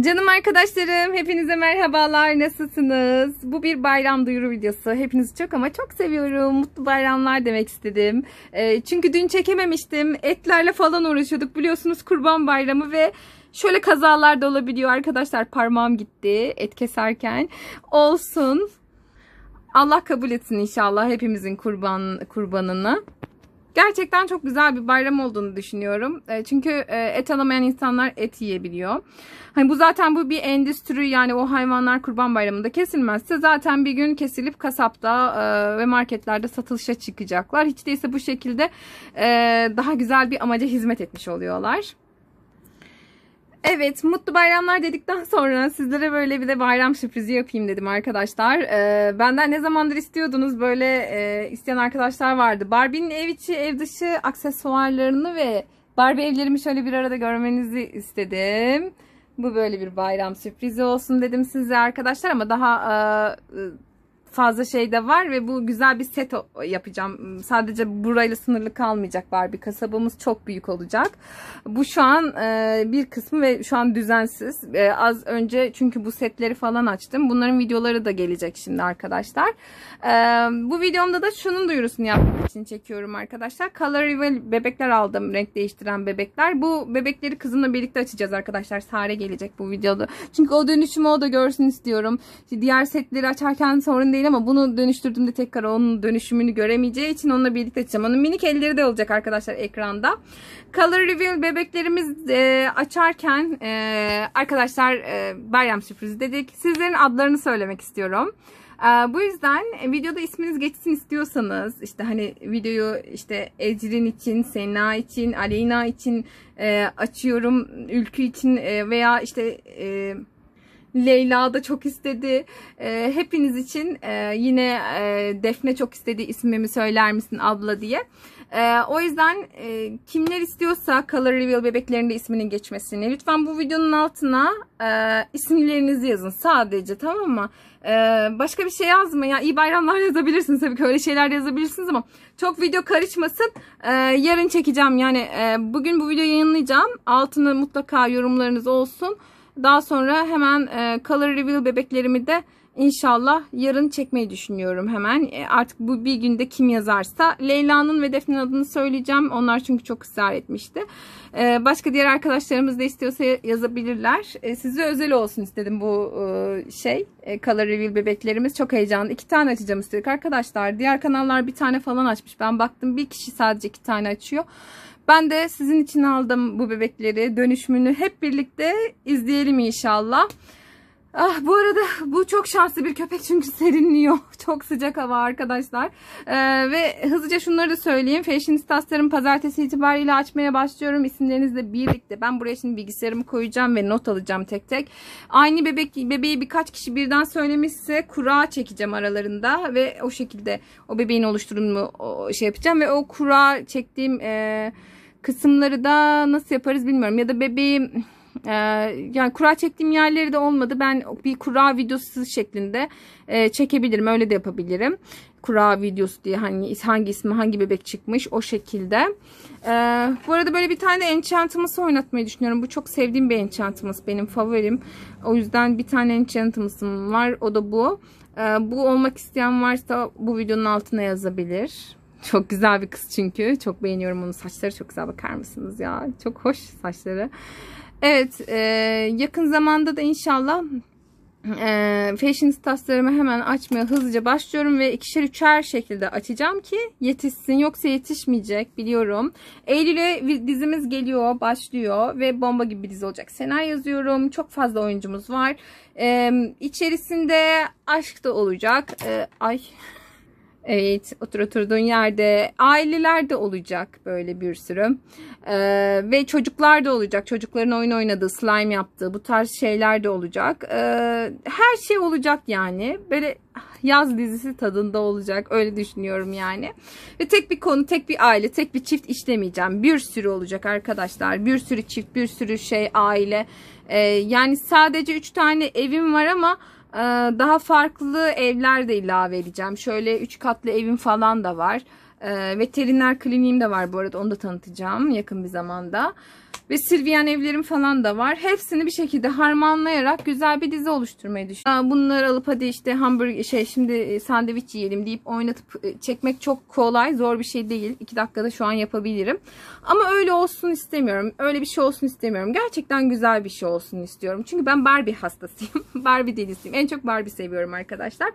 Canım arkadaşlarım hepinize merhabalar nasılsınız? Bu bir bayram duyuru videosu. Hepinizi çok ama çok seviyorum. Mutlu bayramlar demek istedim. E, çünkü dün çekememiştim. Etlerle falan uğraşıyorduk. Biliyorsunuz kurban bayramı ve şöyle kazalar da olabiliyor arkadaşlar. Parmağım gitti et keserken. Olsun. Allah kabul etsin inşallah hepimizin kurban kurbanını. Gerçekten çok güzel bir bayram olduğunu düşünüyorum. E, çünkü e, et alamayan insanlar et yiyebiliyor. Hani bu zaten bu bir endüstri yani o hayvanlar kurban bayramında kesilmezse zaten bir gün kesilip kasapta e, ve marketlerde satılışa çıkacaklar. Hiç değilse bu şekilde e, daha güzel bir amaca hizmet etmiş oluyorlar. Evet mutlu bayramlar dedikten sonra sizlere böyle bir de bayram sürprizi yapayım dedim arkadaşlar. Ee, benden ne zamandır istiyordunuz böyle e, isteyen arkadaşlar vardı. Barbie'nin ev içi ev dışı aksesuarlarını ve Barbie evlerimi şöyle bir arada görmenizi istedim. Bu böyle bir bayram sürprizi olsun dedim size arkadaşlar ama daha e, fazla şey de var ve bu güzel bir set yapacağım. Sadece burayla sınırlı kalmayacak var bir kasabamız çok büyük olacak. Bu şu an e, bir kısmı ve şu an düzensiz. E, az önce çünkü bu setleri falan açtım. Bunların videoları da gelecek şimdi arkadaşlar. E, bu videomda da şunun duyurusunu yapmak için çekiyorum arkadaşlar. Colorival bebekler aldım. Renk değiştiren bebekler. Bu bebekleri kızımla birlikte açacağız arkadaşlar. Sare gelecek bu videoda. Çünkü o dönüşümü o da görsün istiyorum. Diğer setleri açarken sorun değil değil ama bunu dönüştürdüğümde tekrar onun dönüşümünü göremeyeceği için onunla birlikte açacağım. Onun minik elleri de olacak arkadaşlar ekranda. Color Reveal bebeklerimiz e, açarken e, arkadaşlar e, bayram sürprizi dedik. Sizlerin adlarını söylemek istiyorum. E, bu yüzden e, videoda isminiz geçsin istiyorsanız işte hani videoyu işte Ecrin için, Sena için, Aleyna için e, açıyorum, Ülkü için e, veya işte e, Leyla da çok istedi. Ee, hepiniz için e, yine e, Defne çok istedi ismimi söyler misin abla diye. Ee, o yüzden e, kimler istiyorsa Color Reveal bebeklerinde isminin geçmesini lütfen bu videonun altına isimlerinizi yazın sadece tamam mı? Ee, başka bir şey yazma. Ya, iyi bayramlar yazabilirsiniz tabii ki öyle şeyler yazabilirsiniz ama çok video karışmasın. yarın çekeceğim yani bugün bu video yayınlayacağım. Altına mutlaka yorumlarınız olsun. Daha sonra hemen e, Color Reveal bebeklerimi de inşallah yarın çekmeyi düşünüyorum hemen. E artık bu bir günde kim yazarsa. Leyla'nın ve Defne'nin adını söyleyeceğim. Onlar çünkü çok ısrar etmişti. E başka diğer arkadaşlarımız da istiyorsa yazabilirler. E size özel olsun istedim bu e, şey. E, color Reveal bebeklerimiz. Çok heyecanlı. İki tane açacağım istedik arkadaşlar. Diğer kanallar bir tane falan açmış. Ben baktım bir kişi sadece iki tane açıyor. Ben de sizin için aldım bu bebekleri. Dönüşümünü hep birlikte izleyelim inşallah. Ah, bu arada bu çok şanslı bir köpek çünkü serinliyor. Çok sıcak hava arkadaşlar. Ee, ve hızlıca şunları da söyleyeyim. Fashionistaslarım pazartesi itibariyle açmaya başlıyorum. İsimlerinizle birlikte. Ben buraya şimdi bilgisayarımı koyacağım ve not alacağım tek tek. Aynı bebek bebeği birkaç kişi birden söylemişse kura çekeceğim aralarında. Ve o şekilde o bebeğin oluşturumu şey yapacağım. Ve o kura çektiğim... ee, Kısımları da nasıl yaparız bilmiyorum. Ya da bebeğim e, yani kura çektiğim yerleri de olmadı. Ben bir kura videosu şeklinde e, çekebilirim. Öyle de yapabilirim. Kura videosu diye hani hangi ismi hangi bebek çıkmış o şekilde. E, bu arada böyle bir tane enchantımız oynatmayı düşünüyorum. Bu çok sevdiğim bir enchantımız. Benim favorim. O yüzden bir tane enchantımızım var. O da bu. E, bu olmak isteyen varsa bu videonun altına yazabilir. Çok güzel bir kız çünkü. Çok beğeniyorum onun saçları. Çok güzel bakar mısınız ya? Çok hoş saçları. Evet e, yakın zamanda da inşallah e, fashion staslarımı hemen açmaya hızlıca başlıyorum ve ikişer üçer şekilde açacağım ki yetişsin yoksa yetişmeyecek biliyorum. Eylül'e dizimiz geliyor başlıyor ve bomba gibi bir dizi olacak. Senaryo yazıyorum çok fazla oyuncumuz var. E, içerisinde aşk da olacak. E, ay Evet otur oturduğun yerde aileler de olacak böyle bir sürü ee, ve çocuklar da olacak çocukların oyun oynadığı slime yaptığı bu tarz şeyler de olacak ee, her şey olacak yani böyle yaz dizisi tadında olacak öyle düşünüyorum yani ve tek bir konu tek bir aile tek bir çift işlemeyeceğim bir sürü olacak arkadaşlar bir sürü çift bir sürü şey aile ee, yani sadece 3 tane evim var ama ee, daha farklı evler de ilave edeceğim. Şöyle 3 katlı evim falan da var. Ee, veteriner kliniğim de var bu arada onu da tanıtacağım yakın bir zamanda ve Silviyen evlerim falan da var. Hepsini bir şekilde harmanlayarak güzel bir dizi oluşturmayı düşünüyorum. Bunları alıp hadi işte hamburger şey şimdi e, sandviç yiyelim deyip oynatıp e, çekmek çok kolay. Zor bir şey değil. 2 dakikada şu an yapabilirim. Ama öyle olsun istemiyorum. Öyle bir şey olsun istemiyorum. Gerçekten güzel bir şey olsun istiyorum. Çünkü ben Barbie hastasıyım. Barbie delisiyim. En çok Barbie seviyorum arkadaşlar.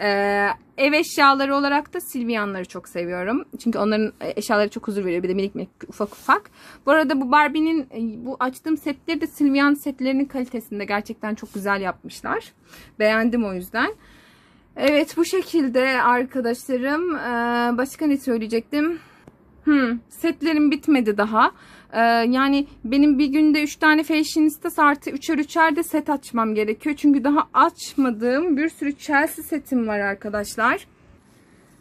Eee ev eşyaları olarak da Silvianları çok seviyorum. Çünkü onların e, eşyaları çok huzur veriyor. Bir de minik minik ufak ufak. Bu arada bu Barbie'nin e, bu açtığım setleri de Silvian setlerinin kalitesinde gerçekten çok güzel yapmışlar. Beğendim o yüzden. Evet bu şekilde arkadaşlarım. Ee, başka ne söyleyecektim? Hmm, setlerim bitmedi daha. Ee, yani benim bir günde 3 tane fashionista artı 3'er 3'er de set açmam gerekiyor. Çünkü daha açmadığım bir sürü Chelsea setim var arkadaşlar.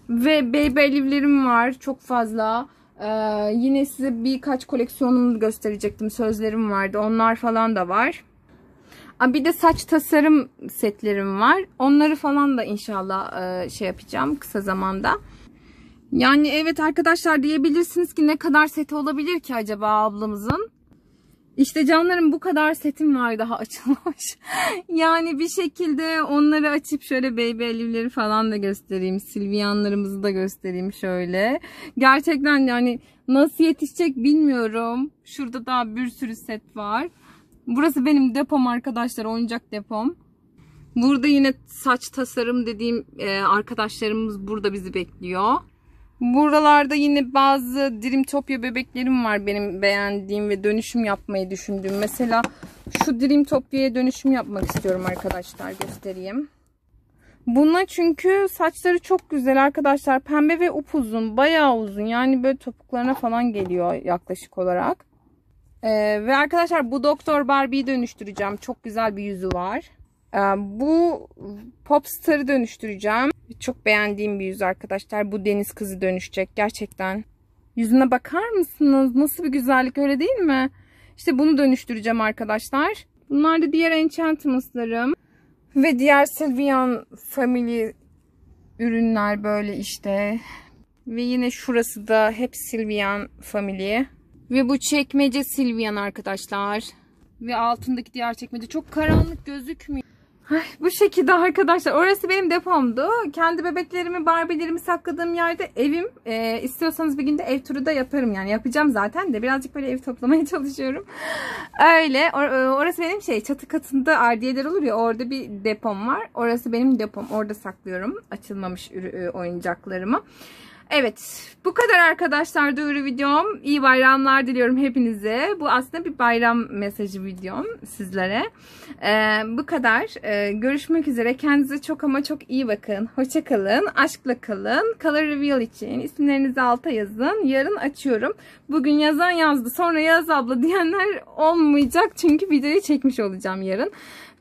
Ve baby eliflerim var çok fazla. Ee, yine size birkaç koleksiyonumu gösterecektim. Sözlerim vardı. Onlar falan da var. Aa, bir de saç tasarım setlerim var. Onları falan da inşallah e, şey yapacağım kısa zamanda. Yani evet arkadaşlar diyebilirsiniz ki ne kadar seti olabilir ki acaba ablamızın? İşte canlarım bu kadar setim var daha açılmamış. yani bir şekilde onları açıp şöyle baby elivleri falan da göstereyim. Silviyanlarımızı da göstereyim şöyle. Gerçekten yani nasıl yetişecek bilmiyorum. Şurada daha bir sürü set var. Burası benim depom arkadaşlar. Oyuncak depom. Burada yine saç tasarım dediğim e, arkadaşlarımız burada bizi bekliyor. Buralarda yine bazı Dreamtopia bebeklerim var benim beğendiğim ve dönüşüm yapmayı düşündüğüm. Mesela şu Dreamtopia'ya dönüşüm yapmak istiyorum arkadaşlar göstereyim. Buna çünkü saçları çok güzel arkadaşlar. Pembe ve upuzun. Bayağı uzun. Yani böyle topuklarına falan geliyor yaklaşık olarak. Ee, ve arkadaşlar bu Doktor Barbie'yi dönüştüreceğim. Çok güzel bir yüzü var. Ee, bu Popstar'ı dönüştüreceğim. Çok beğendiğim bir yüz arkadaşlar. Bu deniz kızı dönüşecek gerçekten. Yüzüne bakar mısınız? Nasıl bir güzellik öyle değil mi? İşte bunu dönüştüreceğim arkadaşlar. Bunlar da diğer enchantments'larım. Ve diğer Sylvian family ürünler böyle işte. Ve yine şurası da hep Sylvian family. Ve bu çekmece Sylvian arkadaşlar. Ve altındaki diğer çekmece çok karanlık gözükmüyor. Ay, bu şekilde arkadaşlar. Orası benim depomdu. Kendi bebeklerimi, barbilerimi sakladığım yerde evim. E, istiyorsanız bir günde ev turu da yaparım. Yani yapacağım zaten de. Birazcık böyle ev toplamaya çalışıyorum. Öyle. Or e, orası benim şey çatı katında ardiyeler olur ya. Orada bir depom var. Orası benim depom. Orada saklıyorum. Açılmamış e, oyuncaklarımı. Evet bu kadar arkadaşlar duyuru videom. İyi bayramlar diliyorum hepinize. Bu aslında bir bayram mesajı videom sizlere. Ee, bu kadar. Ee, görüşmek üzere. Kendinize çok ama çok iyi bakın. Hoşçakalın. Aşkla kalın. Color Reveal için isimlerinizi alta yazın. Yarın açıyorum. Bugün yazan yazdı sonra yaz abla diyenler olmayacak. Çünkü videoyu çekmiş olacağım yarın.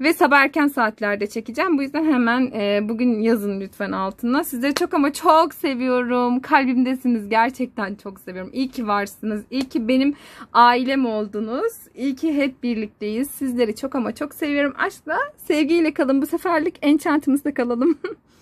Ve sabah erken saatlerde çekeceğim. Bu yüzden hemen e, bugün yazın lütfen altına. Sizleri çok ama çok seviyorum. Kalbimdesiniz. Gerçekten çok seviyorum. İyi ki varsınız. İyi ki benim ailem oldunuz. İyi ki hep birlikteyiz. Sizleri çok ama çok seviyorum. Aşkla sevgiyle kalın. Bu seferlik enchantımızda kalalım.